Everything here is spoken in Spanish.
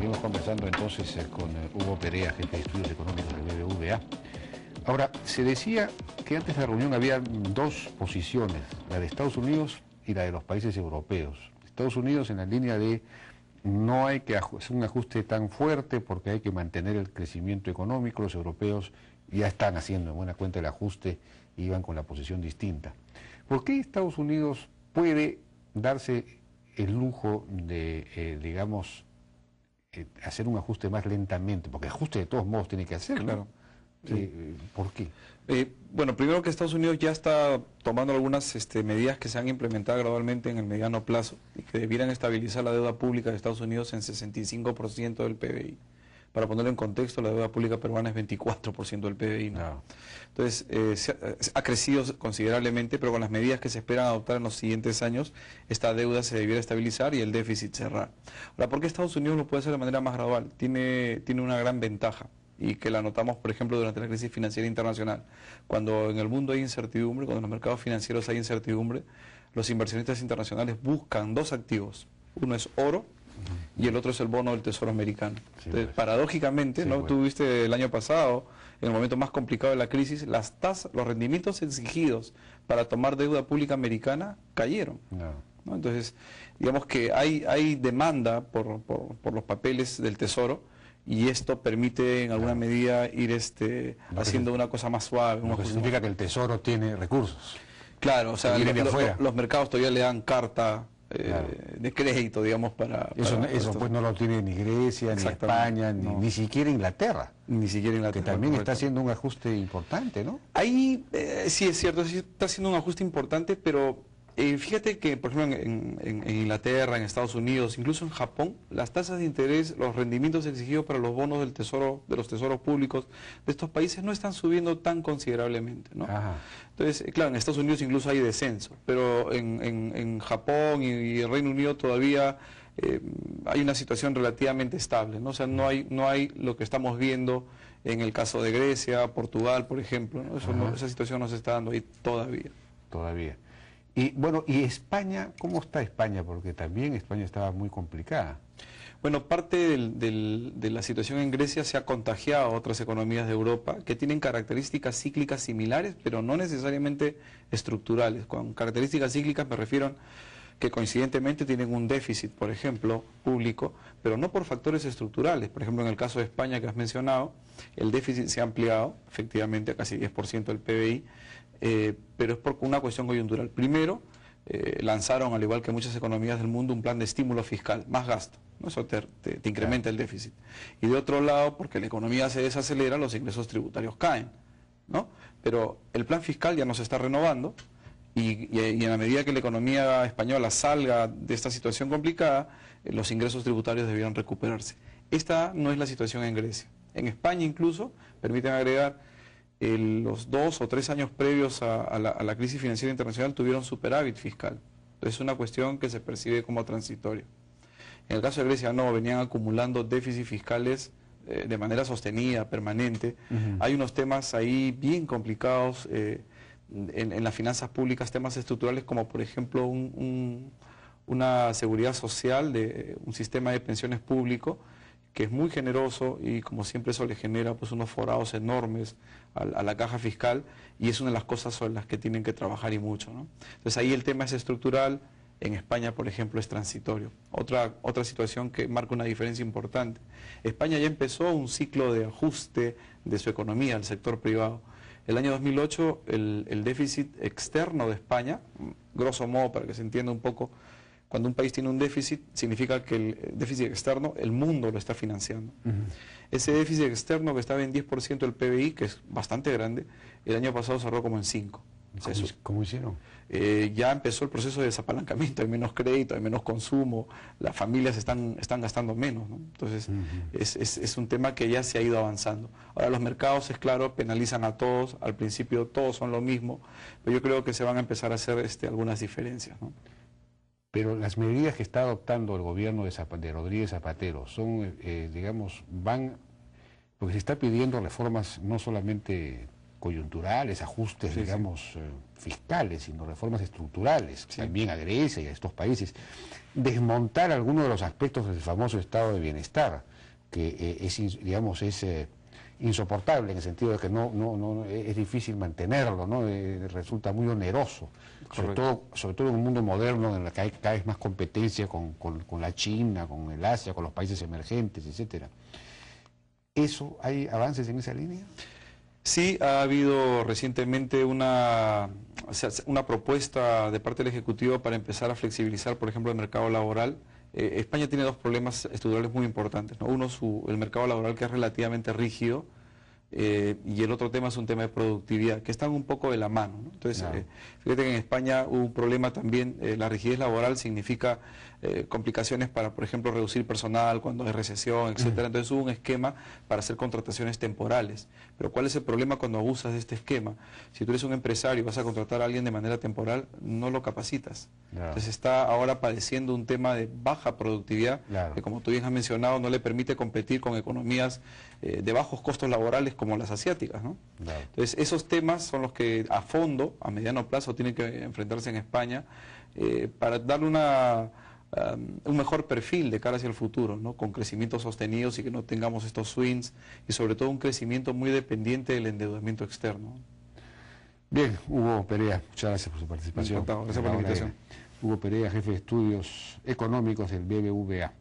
Seguimos conversando entonces eh, con eh, Hugo Perea, jefe de estudios económicos del BBVA. Ahora, se decía que antes de la reunión había dos posiciones, la de Estados Unidos y la de los países europeos. Estados Unidos en la línea de no hay que hacer un ajuste tan fuerte porque hay que mantener el crecimiento económico, los europeos ya están haciendo en buena cuenta el ajuste y iban con la posición distinta. ¿Por qué Estados Unidos puede darse el lujo de, eh, digamos, hacer un ajuste más lentamente, porque ajuste de todos modos tiene que hacer, eh, ¿Por qué? Eh, bueno, primero que Estados Unidos ya está tomando algunas este, medidas que se han implementado gradualmente en el mediano plazo y que debieran estabilizar la deuda pública de Estados Unidos en 65% del PBI. Para ponerlo en contexto, la deuda pública peruana es 24% del PBI. Entonces, eh, eh, ha, crecido considerablemente, pero con las medidas que se esperan adoptar en los siguientes años, esta deuda se debiera estabilizar y el déficit cerrar. Ahora, ¿por qué Estados Unidos lo puede hacer de manera más gradual? Tiene, tiene una gran ventaja y que la notamos, por ejemplo, durante la crisis financiera internacional. Cuando en el mundo hay incertidumbre, cuando en los mercados financieros hay incertidumbre, los inversionistas internacionales buscan dos activos. Uno es oro y el otro es el bono del Tesoro Americano. Entonces, pues. paradójicamente, ¿no? Tuviste el año pasado, en el momento más complicado de la crisis, las tasas, los rendimientos exigidos para tomar deuda pública americana cayeron. Entonces, digamos que hay, hay demanda por, los papeles del Tesoro y esto permite en alguna medida ir este, haciendo una cosa más suave. Lo que significa que el Tesoro tiene recursos. Claro, o sea, los mercados todavía le dan carta eh, de crédito, digamos, para... Eso, eso pues no lo tiene ni Grecia, ni España, ni, ni, siquiera Inglaterra. Ni siquiera Inglaterra. Que también está haciendo un ajuste importante, ¿no? Ahí eh, sí es cierto, sí está haciendo un ajuste importante, pero eh, fíjate que, por ejemplo, en, Inglaterra, en Estados Unidos, incluso en Japón, las tasas de interés, los rendimientos exigidos para los bonos del tesoro, de los tesoros públicos de estos países no están subiendo tan considerablemente, Entonces, eh, claro, en Estados Unidos incluso hay descenso, pero en, Japón y, el Reino Unido todavía eh, hay una situación relativamente estable, ¿no? O sea, no hay, no hay lo que estamos viendo en el caso de Grecia, Portugal, por ejemplo, esa situación no se está dando ahí todavía. Todavía. Y bueno, ¿y España? ¿Cómo está España? Porque también España estaba muy complicada. Bueno, parte de la situación en Grecia se ha contagiado a otras economías de Europa que tienen características cíclicas similares, pero no necesariamente estructurales. Con características cíclicas me refiero que coincidentemente tienen un déficit, por ejemplo, público, pero no por factores estructurales. Por ejemplo, en el caso de España que has mencionado, el déficit se ha ampliado efectivamente a casi 10% del PBI, eh, pero es por una cuestión coyuntural. Primero, eh, lanzaron, al igual que muchas economías del mundo, un plan de estímulo fiscal, más gasto. ¿no? Eso te, incrementa el déficit. Y de otro lado, porque la economía se desacelera, los ingresos tributarios caen. ¿no? Pero el plan fiscal ya no se está renovando y, en la medida que la economía española salga de esta situación complicada, eh, los ingresos tributarios debieron recuperarse. Esta no es la situación en Grecia. En España incluso, permiten agregar, eh, los dos o tres años previos a, la, crisis financiera internacional tuvieron superávit fiscal. es una cuestión que se percibe como transitoria. En el caso de Grecia no, venían acumulando déficits fiscales eh, de manera sostenida, permanente. Hay unos temas ahí bien complicados en, las finanzas públicas temas estructurales como por ejemplo una seguridad social, de un sistema de pensiones público que es muy generoso y como siempre eso le genera pues unos forados enormes a, la caja fiscal y es una de las cosas sobre las que tienen que trabajar y mucho. Entonces ahí el tema es estructural, en España por ejemplo es transitorio. Otra, otra situación que marca una diferencia importante. España ya empezó un ciclo de ajuste de su economía al sector privado el año 2008 el, el déficit externo de España, grosso modo para que se entienda un poco, cuando un país tiene un déficit, significa que el eh, déficit externo, el mundo lo está financiando. Ese déficit externo que estaba en 10% del PBI, que es bastante grande, el año pasado cerró como en 5%. ¿Cómo, hicieron? Eh, ya empezó el proceso de desapalancamiento, hay menos crédito, hay menos consumo, las familias están, están gastando menos, entonces es, un tema que ya se ha ido avanzando. Ahora los mercados, es claro, penalizan a todos, al principio todos son lo mismo, pero yo creo que se van a empezar a hacer este, algunas diferencias. Pero las medidas que está adoptando el gobierno de, de Rodríguez Zapatero son, eh, eh, digamos, van, porque se está pidiendo reformas no solamente coyunturales, ajustes, digamos, eh, fiscales, sino reformas estructurales, también a Grecia y a estos países, desmontar algunos de los aspectos del famoso estado de bienestar, que eh, es, digamos, eh, insoportable en el sentido de que no, no, no es difícil mantenerlo, ¿no? resulta muy oneroso, sobre todo, en un mundo moderno en el que hay cada vez más competencia con, con la China, con el Asia, con los países emergentes, etcétera. ¿Eso hay avances en esa línea? Sí, ha habido recientemente una, una propuesta de parte del Ejecutivo para empezar a flexibilizar, por ejemplo, el mercado laboral. Eh, España tiene dos problemas estructurales muy importantes. Uno, el mercado laboral que es relativamente rígido, eh, y el otro tema es un tema de productividad, que están un poco de la mano. Entonces, eh, fíjate que en España hubo un problema también, eh, la rigidez laboral significa complicaciones para, por ejemplo, reducir personal cuando hay recesión, etcétera. Entonces hubo un esquema para hacer contrataciones temporales. Pero ¿cuál es el problema cuando abusas de este esquema? Si tú eres un empresario y vas a contratar a alguien de manera temporal, no lo capacitas. Entonces está ahora padeciendo un tema de baja productividad, que como tú bien has mencionado, no le permite competir con economías eh, de bajos costos laborales como las asiáticas. Entonces, esos temas son los que a fondo, a mediano plazo, tienen que enfrentarse en España eh, para darle una, un mejor perfil de cara hacia el futuro, ¿no? con crecimientos sostenidos y que no tengamos estos swings y sobre todo un crecimiento muy dependiente del endeudamiento externo. Bien, Hugo Perea, muchas gracias por su participación. gracias por la eh, Hugo Perea, jefe de estudios económicos del BBVA.